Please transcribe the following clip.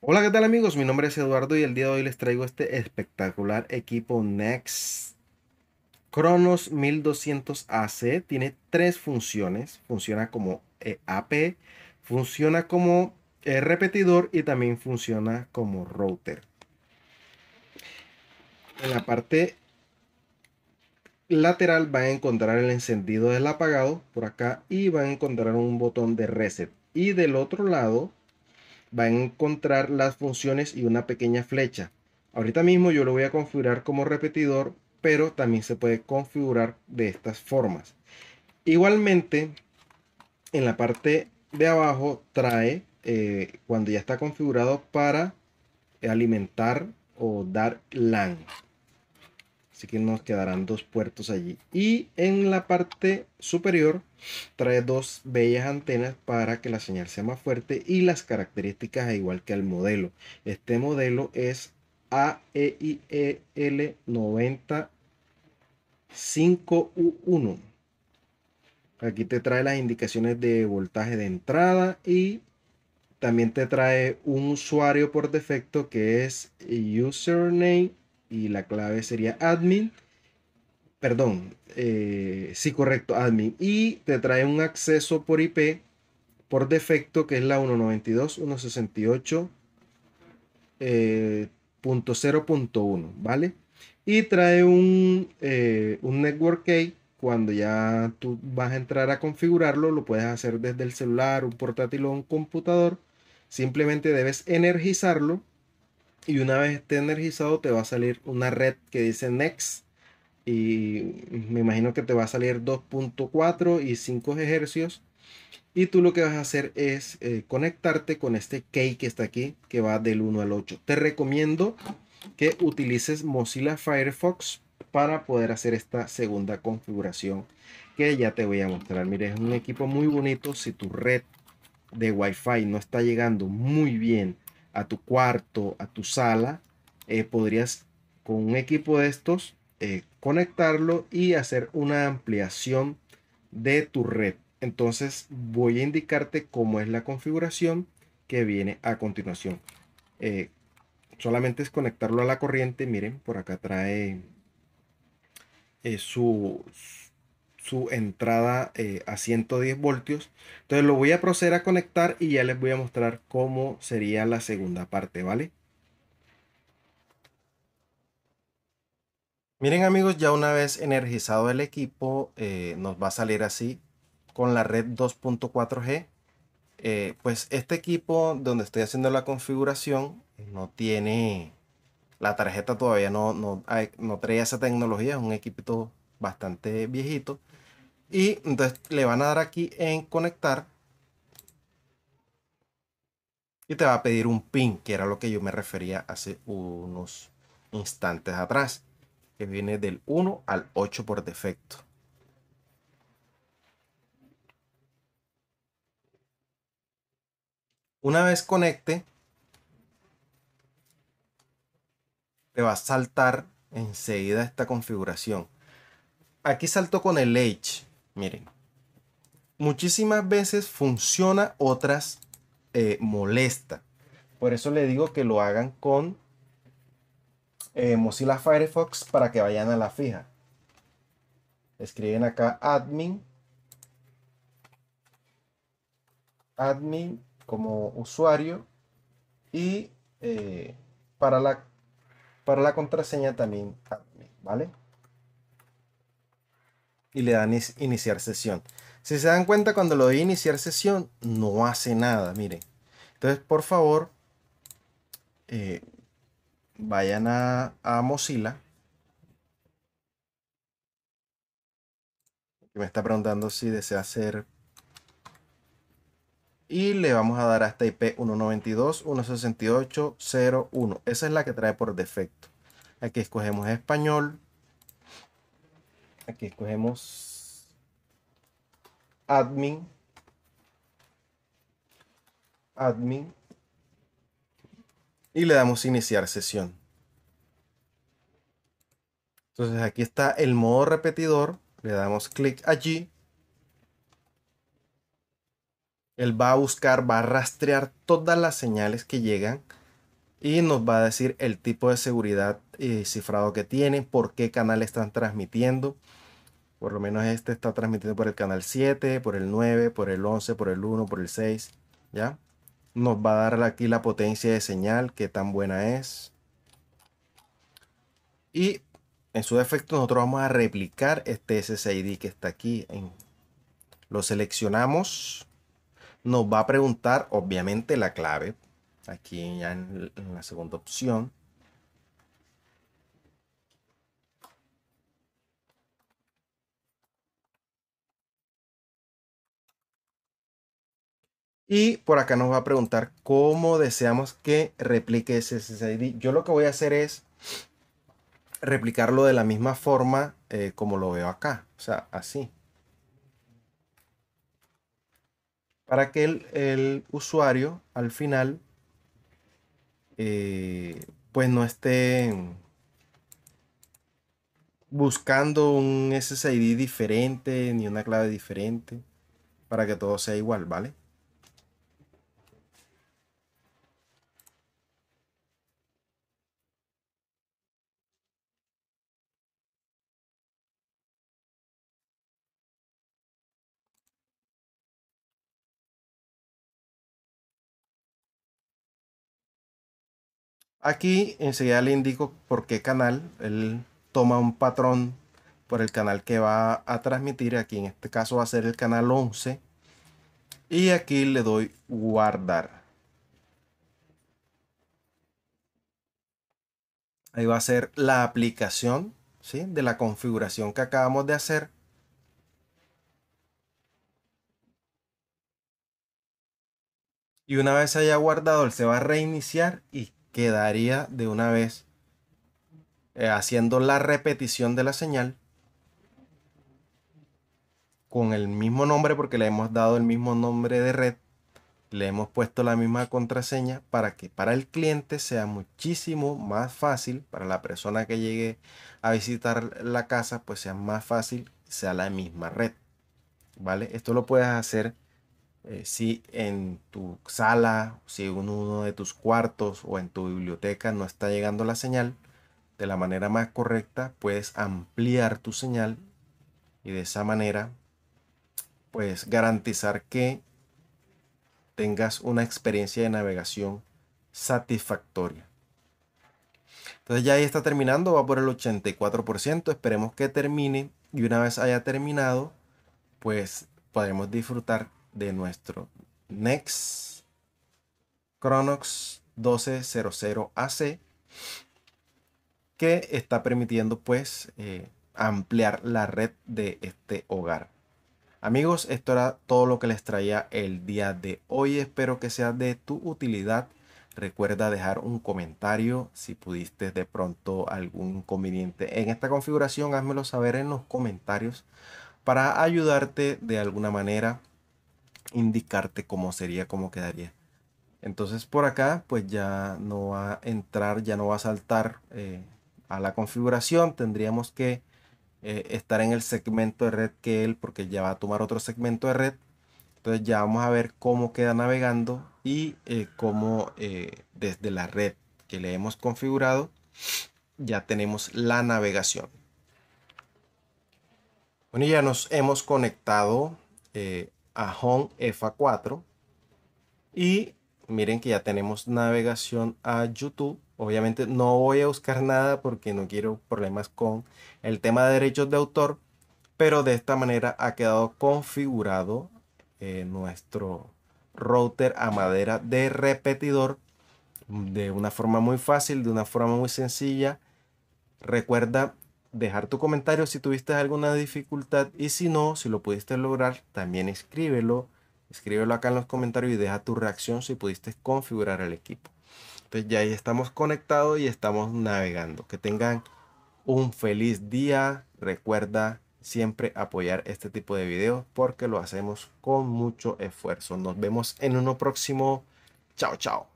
Hola, ¿qué tal amigos? Mi nombre es Eduardo y el día de hoy les traigo este espectacular equipo Next. Kronos 1200 AC tiene tres funciones. Funciona como e AP, funciona como e repetidor y también funciona como router. En la parte lateral va a encontrar el encendido del apagado por acá y van a encontrar un botón de reset. Y del otro lado va a encontrar las funciones y una pequeña flecha. Ahorita mismo yo lo voy a configurar como repetidor, pero también se puede configurar de estas formas. Igualmente, en la parte de abajo trae, eh, cuando ya está configurado para alimentar o dar LAN. Así que nos quedarán dos puertos allí. Y en la parte superior trae dos bellas antenas para que la señal sea más fuerte y las características igual que al modelo. Este modelo es AEIEL95U1. Aquí te trae las indicaciones de voltaje de entrada y también te trae un usuario por defecto que es username y la clave sería admin. Perdón, si eh, sí, correcto, admin. Y te trae un acceso por IP por defecto que es la 192.168.0.1, eh, ¿vale? Y trae un, eh, un network key. Cuando ya tú vas a entrar a configurarlo, lo puedes hacer desde el celular, un portátil o un computador. Simplemente debes energizarlo y una vez esté energizado te va a salir una red que dice Next y me imagino que te va a salir 2.4 y 5 ejercicios y tú lo que vas a hacer es eh, conectarte con este key que está aquí que va del 1 al 8 te recomiendo que utilices Mozilla Firefox para poder hacer esta segunda configuración que ya te voy a mostrar mire es un equipo muy bonito si tu red de wifi no está llegando muy bien a tu cuarto, a tu sala, eh, podrías con un equipo de estos eh, conectarlo y hacer una ampliación de tu red. Entonces voy a indicarte cómo es la configuración que viene a continuación. Eh, solamente es conectarlo a la corriente. Miren, por acá trae su su entrada eh, a 110 voltios. Entonces lo voy a proceder a conectar y ya les voy a mostrar cómo sería la segunda parte, ¿vale? Miren amigos, ya una vez energizado el equipo, eh, nos va a salir así con la red 2.4G. Eh, pues este equipo donde estoy haciendo la configuración no tiene la tarjeta todavía no, no, no esa tecnología, es un equipo bastante viejito. Y entonces le van a dar aquí en conectar. Y te va a pedir un pin, que era lo que yo me refería hace unos instantes atrás. Que viene del 1 al 8 por defecto. Una vez conecte, te va a saltar enseguida esta configuración. Aquí salto con el Edge. Miren, muchísimas veces funciona, otras eh, molesta. Por eso le digo que lo hagan con eh, Mozilla Firefox para que vayan a la fija. Escriben acá admin. Admin como usuario. Y eh, para, la, para la contraseña también admin, ¿vale? y le dan iniciar sesión. Si se dan cuenta, cuando lo doy iniciar sesión, no hace nada, miren. Entonces, por favor, eh, vayan a, Mozilla. me está preguntando si desea hacer y le vamos a dar hasta IP 192.168.0.1. Esa es la que trae por defecto. Aquí escogemos español. Aquí escogemos admin. Admin. Y le damos iniciar sesión. Entonces aquí está el modo repetidor. Le damos clic allí. Él va a buscar, va a rastrear todas las señales que llegan y nos va a decir el tipo de seguridad y eh, cifrado que tienen, por qué canal están transmitiendo. Por lo menos este está transmitiendo por el canal 7, por el 9, por el 11, por el 1, por el 6. ¿Ya? Nos va a dar aquí la potencia de señal, qué tan buena es. Y en su defecto nosotros vamos a replicar este SSID que está aquí. Lo seleccionamos. Nos va a preguntar obviamente la clave Aquí ya en, la segunda opción. Y por acá nos va a preguntar cómo deseamos que replique ese SSID. Yo lo que voy a hacer es replicarlo de la misma forma eh, como lo veo acá. O sea, así. Para que el, el usuario al final eh, pues no estén buscando un SSID diferente ni una clave diferente para que todo sea igual, ¿vale? Aquí enseguida le indico por qué canal. Él toma un patrón por el canal que va a transmitir. Aquí en este caso va a ser el canal 11. Y aquí le doy guardar. Ahí va a ser la aplicación ¿sí? de la configuración que acabamos de hacer. Y una vez haya guardado, él se va a reiniciar y quedaría de una vez eh, haciendo la repetición de la señal con el mismo nombre porque le hemos dado el mismo nombre de red, le hemos puesto la misma contraseña para que para el cliente sea muchísimo más fácil, para la persona que llegue a visitar la casa, pues sea más fácil, sea la misma red. ¿Vale? Esto lo puedes hacer eh, si en tu sala, si en uno de tus cuartos o en tu biblioteca no está llegando la señal, de la manera más correcta puedes ampliar tu señal y de esa manera puedes garantizar que tengas una experiencia de navegación satisfactoria. Entonces ya ahí está terminando, va por el 84%, esperemos que termine y una vez haya terminado pues podremos disfrutar de nuestro Next Chronox 1200 AC que está permitiendo pues eh, ampliar la red de este hogar. Amigos, esto era todo lo que les traía el día de hoy. Espero que sea de tu utilidad. Recuerda dejar un comentario. Si pudiste de pronto algún inconveniente en esta configuración, házmelo saber en los comentarios para ayudarte de alguna manera indicarte cómo sería, cómo quedaría. Entonces por acá pues ya no va a entrar, ya no va a saltar eh, a la configuración. Tendríamos que eh, estar en el segmento de red que él porque ya va a tomar otro segmento de red. Entonces ya vamos a ver cómo queda navegando y eh, cómo desde la red que le hemos configurado ya tenemos la navegación. Bueno, ya nos hemos conectado a home F4. Y miren que ya tenemos navegación a YouTube. Obviamente no voy a buscar nada porque no quiero problemas con el tema de derechos de autor. Pero de esta manera ha quedado configurado eh, nuestro router a madera de repetidor de una forma muy fácil, de una forma muy sencilla. Recuerda dejar tu comentario si tuviste alguna dificultad y si no, si lo pudiste lograr, también escríbelo. Escríbelo acá en los comentarios y deja tu reacción si pudiste configurar el equipo. Entonces ya ahí estamos conectados y estamos navegando. Que tengan un feliz día. Recuerda siempre apoyar este tipo de videos porque lo hacemos con mucho esfuerzo. Nos vemos en uno próximo. Chao, chao.